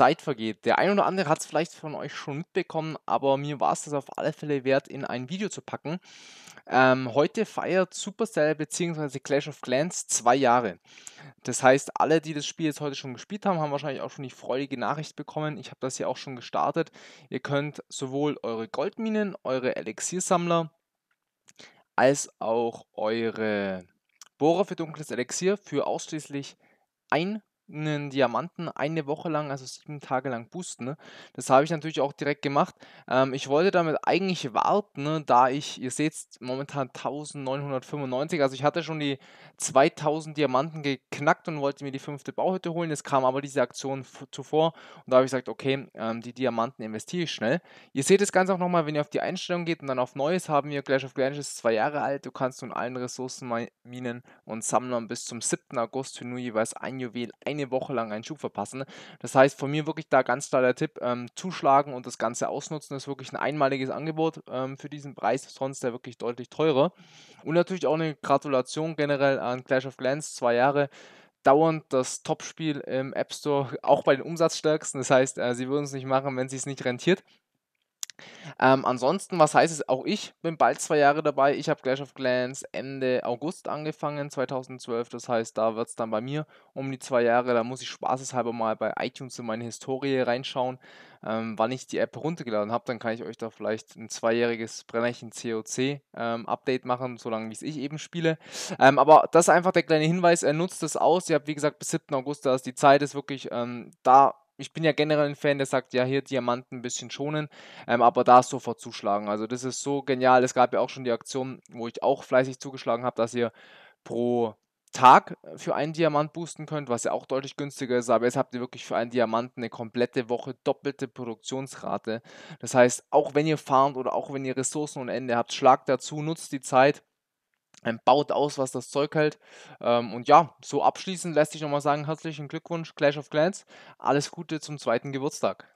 Zeit vergeht. Der ein oder andere hat es vielleicht von euch schon mitbekommen, aber mir war es das auf alle Fälle wert, in ein Video zu packen. Ähm, heute feiert Supercell bzw. Clash of Clans zwei Jahre. Das heißt, alle, die das Spiel jetzt heute schon gespielt haben, haben wahrscheinlich auch schon die freudige Nachricht bekommen. Ich habe das ja auch schon gestartet. Ihr könnt sowohl eure Goldminen, eure Elixiersammler, als auch eure Bohrer für dunkles Elixier für ausschließlich ein 'nen Diamanten eine Woche lang, also sieben Tage lang boosten, ne? Das habe ich natürlich auch direkt gemacht. Ähm, ich wollte damit eigentlich warten, ne, da ich ihr seht es, momentan 1.995, also ich hatte schon die 2.000 Diamanten geknackt und wollte mir die fünfte Bauhütte holen. Es kam aber diese Aktion zuvor und da habe ich gesagt: „Okay, ähm, die Diamanten investiere ich schnell.“ Ihr seht das Ganze auch nochmal, wenn ihr auf die Einstellung geht und dann auf Neues, haben wir Clash of Clans ist zwei Jahre alt. Du kannst nun allen Ressourcen, Minen und Sammlern bis zum 7. August für nur jeweils ein Juwel eine eine Woche lang einen Schub verpassen. Das heißt, von mir wirklich da ganz klar der Tipp, ähm, zuschlagen und das Ganze ausnutzen. Das ist wirklich ein einmaliges Angebot ähm, für diesen Preis, sonst der wirklich deutlich teurer. Und natürlich auch eine Gratulation generell an Clash of Clans, zwei Jahre dauernd das Topspiel im App Store, auch bei den Umsatzstärksten. Das heißt, äh, sie würden es nicht machen, wenn sie es nicht rentiert. Ähm, ansonsten, was heißt es? Auch ich bin bald zwei Jahre dabei. Ich habe Clash of Clans Ende August angefangen, 2012. Das heißt, da wird es dann bei mir um die zwei Jahre. Da muss ich spaßeshalber mal bei iTunes in meine Historie reinschauen, ähm, wann ich die App runtergeladen habe. Dann kann ich euch da vielleicht ein zweijähriges Brennerchen COC ähm, Update machen, solange wie es ich eben spiele. Ähm, aber das ist einfach der kleine Hinweis. Er äh, nutzt es aus. Ihr habt, wie gesagt, bis 7. August, da ist die Zeit, ist wirklich ähm, da ich bin ja generell ein Fan, der sagt, ja, hier Diamanten ein bisschen schonen, ähm, aber da sofort zuschlagen. Also das ist so genial. Es gab ja auch schon die Aktion, wo ich auch fleißig zugeschlagen habe, dass ihr pro Tag äh, für einen Diamant boosten könnt, was ja auch deutlich günstiger ist, aber jetzt habt ihr wirklich für einen Diamanten eine komplette Woche doppelte Produktionsrate. Das heißt, auch wenn ihr farmt oder auch wenn ihr Ressourcen ohne Ende habt, schlagt dazu, nutzt die Zeit ähm, baut aus, was das Zeug hält. Ähm, und ja, so abschließend lässt sich nochmal sagen, herzlichen Glückwunsch, Clash of Clans. Alles Gute zum zweiten Geburtstag.